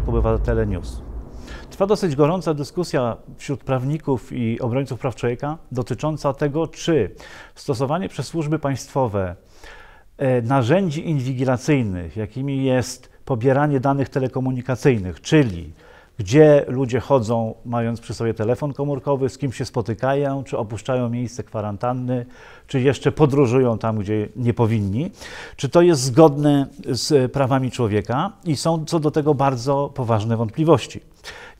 Kowalczyk, Obywatele News. Trwa dosyć gorąca dyskusja wśród prawników i obrońców praw człowieka dotycząca tego, czy stosowanie przez służby państwowe e, narzędzi inwigilacyjnych, jakimi jest pobieranie danych telekomunikacyjnych, czyli gdzie ludzie chodzą, mając przy sobie telefon komórkowy, z kim się spotykają, czy opuszczają miejsce kwarantanny, czy jeszcze podróżują tam, gdzie nie powinni, czy to jest zgodne z prawami człowieka i są co do tego bardzo poważne wątpliwości.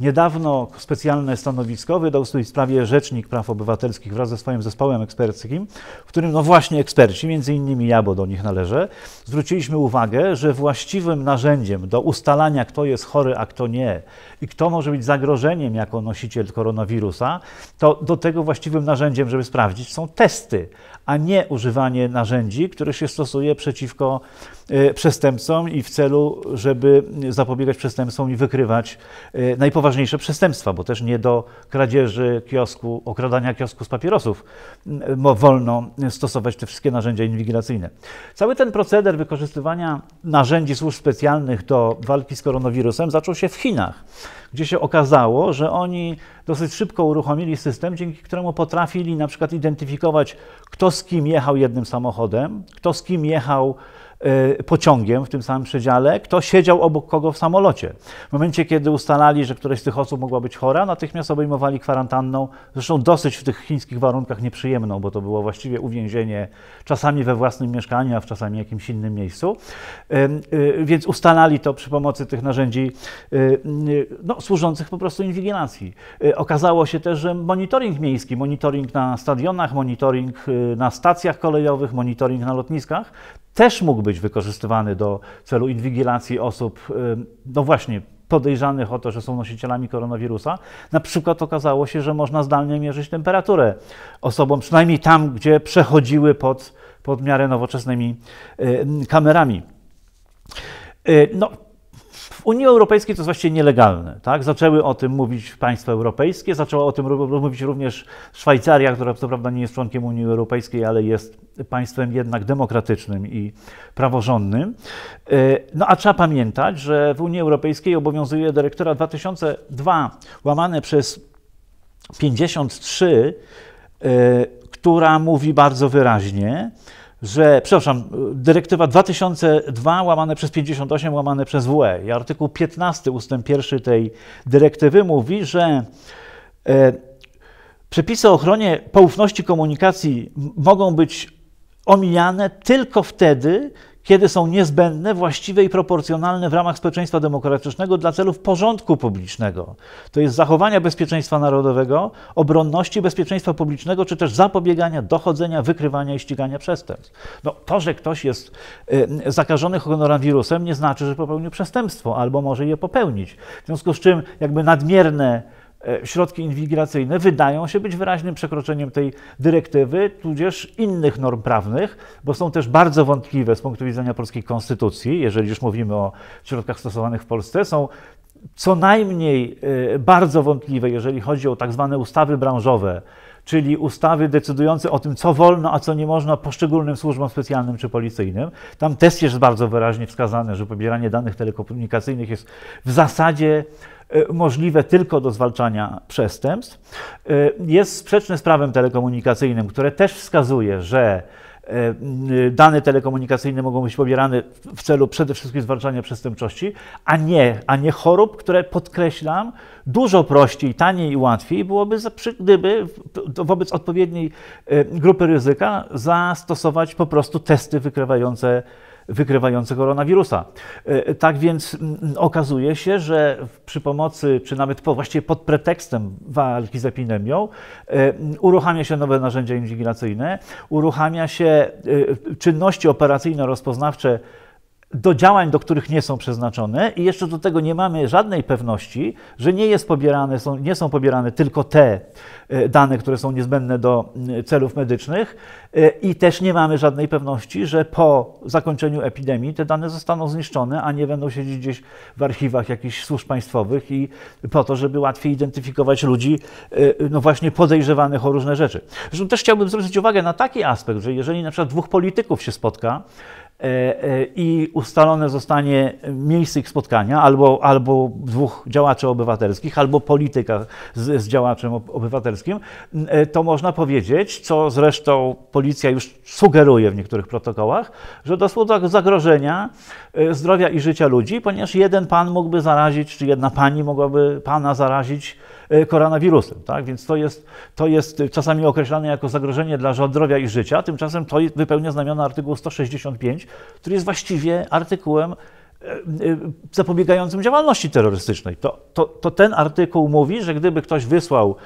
Niedawno specjalne stanowisko wydał w sprawie Rzecznik Praw Obywatelskich wraz ze swoim zespołem eksperckim, w którym no właśnie eksperci, między innymi ja, bo do nich należę, zwróciliśmy uwagę, że właściwym narzędziem do ustalania, kto jest chory, a kto nie i kto może być zagrożeniem jako nosiciel koronawirusa, to do tego właściwym narzędziem, żeby sprawdzić, są testy, a nie używanie narzędzi, które się stosuje przeciwko E, przestępcom i w celu, żeby zapobiegać przestępstwom i wykrywać e, najpoważniejsze przestępstwa, bo też nie do kradzieży kiosku, okradania kiosku z papierosów wolno stosować te wszystkie narzędzia inwigilacyjne. Cały ten proceder wykorzystywania narzędzi służb specjalnych do walki z koronawirusem zaczął się w Chinach, gdzie się okazało, że oni dosyć szybko uruchomili system, dzięki któremu potrafili na przykład identyfikować, kto z kim jechał jednym samochodem, kto z kim jechał Y, pociągiem w tym samym przedziale, kto siedział obok kogo w samolocie. W momencie, kiedy ustalali, że któraś z tych osób mogła być chora, natychmiast obejmowali kwarantanną, zresztą dosyć w tych chińskich warunkach nieprzyjemną, bo to było właściwie uwięzienie czasami we własnym mieszkaniu, a czasami w jakimś innym miejscu. Y, więc ustalali to przy pomocy tych narzędzi y, no, służących po prostu inwigilacji. Okazało się też, że monitoring miejski, monitoring na stadionach, monitoring na stacjach kolejowych, monitoring na lotniskach też mógł być wykorzystywany do celu inwigilacji osób, no właśnie, podejrzanych o to, że są nosicielami koronawirusa. Na przykład okazało się, że można zdalnie mierzyć temperaturę osobom, przynajmniej tam, gdzie przechodziły pod, pod miarę nowoczesnymi kamerami. Y, no, w Unii Europejskiej to jest właściwie nielegalne. Tak? Zaczęły o tym mówić państwa europejskie, zaczęła o tym mówić również Szwajcaria, która co prawda nie jest członkiem Unii Europejskiej, ale jest państwem jednak demokratycznym i praworządnym. E, no a trzeba pamiętać, że w Unii Europejskiej obowiązuje dyrektywa 2002 łamane przez 53, e, która mówi bardzo wyraźnie, że, przepraszam, dyrektywa 2002 łamane przez 58 łamane przez WE i artykuł 15 ustęp 1 tej dyrektywy mówi, że e, przepisy o ochronie poufności komunikacji mogą być omijane tylko wtedy, kiedy są niezbędne, właściwe i proporcjonalne w ramach społeczeństwa demokratycznego dla celów porządku publicznego, to jest zachowania bezpieczeństwa narodowego, obronności bezpieczeństwa publicznego, czy też zapobiegania, dochodzenia, wykrywania i ścigania przestępstw. No, to, że ktoś jest y, zakażony koronawirusem, nie znaczy, że popełnił przestępstwo, albo może je popełnić. W związku z czym, jakby nadmierne E, środki inwigilacyjne wydają się być wyraźnym przekroczeniem tej dyrektywy, tudzież innych norm prawnych, bo są też bardzo wątpliwe z punktu widzenia polskiej konstytucji, jeżeli już mówimy o środkach stosowanych w Polsce, są co najmniej e, bardzo wątpliwe, jeżeli chodzi o tak zwane ustawy branżowe, czyli ustawy decydujące o tym, co wolno, a co nie można poszczególnym służbom specjalnym czy policyjnym. Tam też jest bardzo wyraźnie wskazane, że pobieranie danych telekomunikacyjnych jest w zasadzie E, możliwe tylko do zwalczania przestępstw, e, jest sprzeczne z prawem telekomunikacyjnym, które też wskazuje, że e, dane telekomunikacyjne mogą być pobierane w celu przede wszystkim zwalczania przestępczości, a nie, a nie chorób, które podkreślam, dużo prościej, taniej i łatwiej byłoby, gdyby wobec odpowiedniej grupy ryzyka zastosować po prostu testy wykrywające wykrywające koronawirusa. E, tak więc okazuje się, że przy pomocy, czy nawet po, właściwie pod pretekstem walki z epidemią, e, uruchamia się nowe narzędzia inwigilacyjne, uruchamia się e, czynności operacyjno-rozpoznawcze do działań, do których nie są przeznaczone, i jeszcze do tego nie mamy żadnej pewności, że nie, jest pobierane, są, nie są pobierane tylko te e, dane, które są niezbędne do mm, celów medycznych, e, i też nie mamy żadnej pewności, że po zakończeniu epidemii te dane zostaną zniszczone, a nie będą siedzieć gdzieś w archiwach jakichś służb państwowych i po to, żeby łatwiej identyfikować ludzi, e, no właśnie podejrzewanych o różne rzeczy. Zresztą też chciałbym zwrócić uwagę na taki aspekt, że jeżeli na przykład dwóch polityków się spotka, E, e, i ustalone zostanie miejsce ich spotkania albo, albo dwóch działaczy obywatelskich, albo polityka z, z, działaczem obywatelskim, e, to można powiedzieć, co zresztą policja już sugeruje w niektórych protokołach, że doszło do zagrożenia zdrowia i życia ludzi, ponieważ jeden pan mógłby zarazić, czy jedna pani mogłaby pana zarazić E, koronawirusem. Tak? Więc to jest, to jest czasami określane jako zagrożenie dla zdrowia i życia, tymczasem to wypełnia znamiona artykułu 165, który jest właściwie artykułem e, e, zapobiegającym działalności terrorystycznej. To, to, to, ten artykuł mówi, że gdyby ktoś wysłał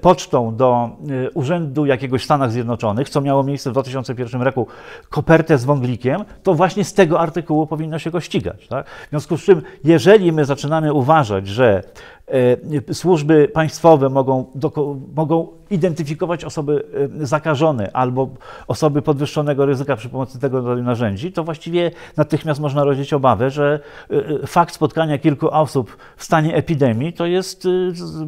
pocztą do urzędu jakiegoś w Stanach Zjednoczonych, co miało miejsce w 2001 roku, kopertę z wąglikiem, to właśnie z tego artykułu powinno się go ścigać. Tak? W związku z czym, jeżeli my zaczynamy uważać, że E, służby państwowe mogą, mogą identyfikować osoby e, zakażone albo osoby podwyższonego ryzyka przy pomocy tego rodzaju narzędzi, to właściwie natychmiast można rodzić obawę, że e, fakt spotkania kilku osób w stanie epidemii to jest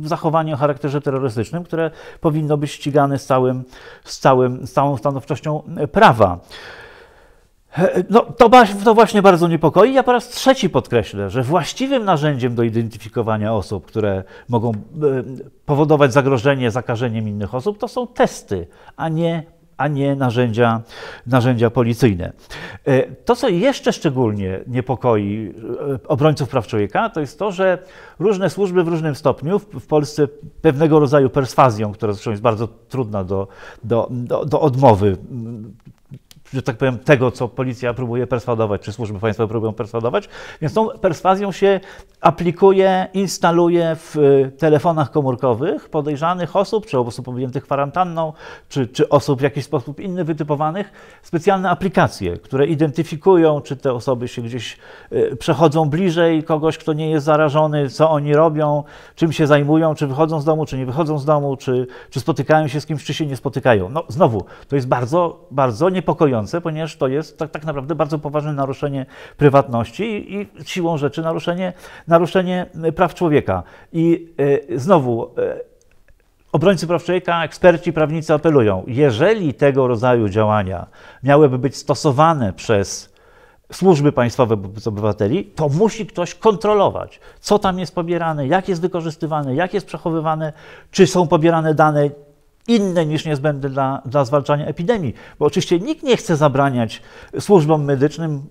zachowanie o charakterze terrorystycznym, które powinno być ścigane z, całym, z, całym, z całą stanowczością prawa. No, to, to, właśnie bardzo niepokoi. Ja po raz trzeci podkreślę, że właściwym narzędziem do identyfikowania osób, które mogą e, powodować zagrożenie zakażeniem innych osób, to są testy, a nie, a nie narzędzia, narzędzia policyjne. E, to, co jeszcze szczególnie niepokoi e, obrońców praw człowieka, to jest to, że różne służby w różnym stopniu, w Polsce pewnego rodzaju perswazją, która zresztą jest bardzo trudna do, do, do, do odmowy, że tak powiem, tego, co policja próbuje perswadować, czy służby państwa próbują perswadować. Więc tą perswazją się aplikuje, instaluje w y, telefonach komórkowych podejrzanych osób, czy osób objętych kwarantanną, czy, czy osób w jakiś sposób inny wytypowanych, specjalne aplikacje, które identyfikują, czy te osoby się gdzieś y, przechodzą bliżej kogoś, kto nie jest zarażony, co oni robią, czym się zajmują, czy wychodzą z domu, czy nie wychodzą z domu, czy, czy spotykają się z kimś, czy się nie spotykają. No znowu, to jest bardzo, bardzo niepokojące ponieważ to jest tak, tak naprawdę bardzo poważne naruszenie prywatności i, i siłą rzeczy naruszenie, naruszenie e, praw człowieka. I e, znowu. E, obrońcy praw człowieka, eksperci, prawnicy apelują, jeżeli tego rodzaju działania miałyby być stosowane przez służby państwowe wobec obywateli, to musi ktoś kontrolować, co tam jest pobierane, jak jest wykorzystywane, jak jest przechowywane, czy są pobierane dane inne niż niezbędne dla, dla zwalczania epidemii. Bo oczywiście nikt nie chce zabraniać służbom medycznym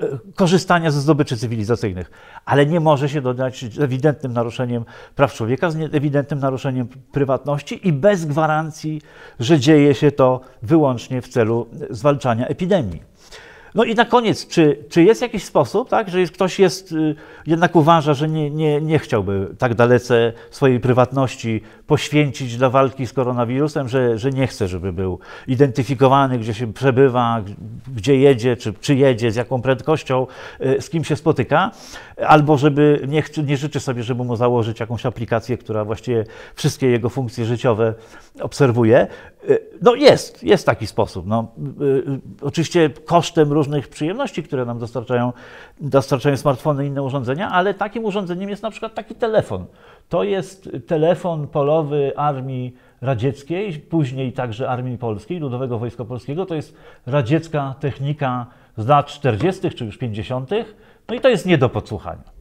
y, y, korzystania ze zdobyczy cywilizacyjnych, ale nie może się dodać ewidentnym naruszeniem praw człowieka, z ewidentnym naruszeniem prywatności i bez gwarancji, że dzieje się to wyłącznie w celu zwalczania epidemii. No i na koniec, czy, czy jest jakiś sposób, tak, że jest, ktoś jest, y, jednak uważa, że nie, nie, nie chciałby tak dalece swojej prywatności poświęcić dla walki z koronawirusem, że, że nie chce, żeby był identyfikowany, gdzie się przebywa, gdzie jedzie, czy, czy jedzie, z jaką prędkością, y, z kim się spotyka, albo żeby nie, nie życzy sobie, żeby mu założyć jakąś aplikację, która właściwie wszystkie jego funkcje życiowe obserwuje. Y, no jest, jest taki sposób. No, oczywiście kosztem różnych różnych przyjemności, które nam dostarczają, dostarczają smartfony i inne urządzenia, ale takim urządzeniem jest na przykład taki telefon. To jest telefon polowy armii radzieckiej, później także Armii Polskiej, Ludowego Wojska Polskiego. To jest radziecka technika z lat 40. czy już 50. No i to jest nie do podsłuchania.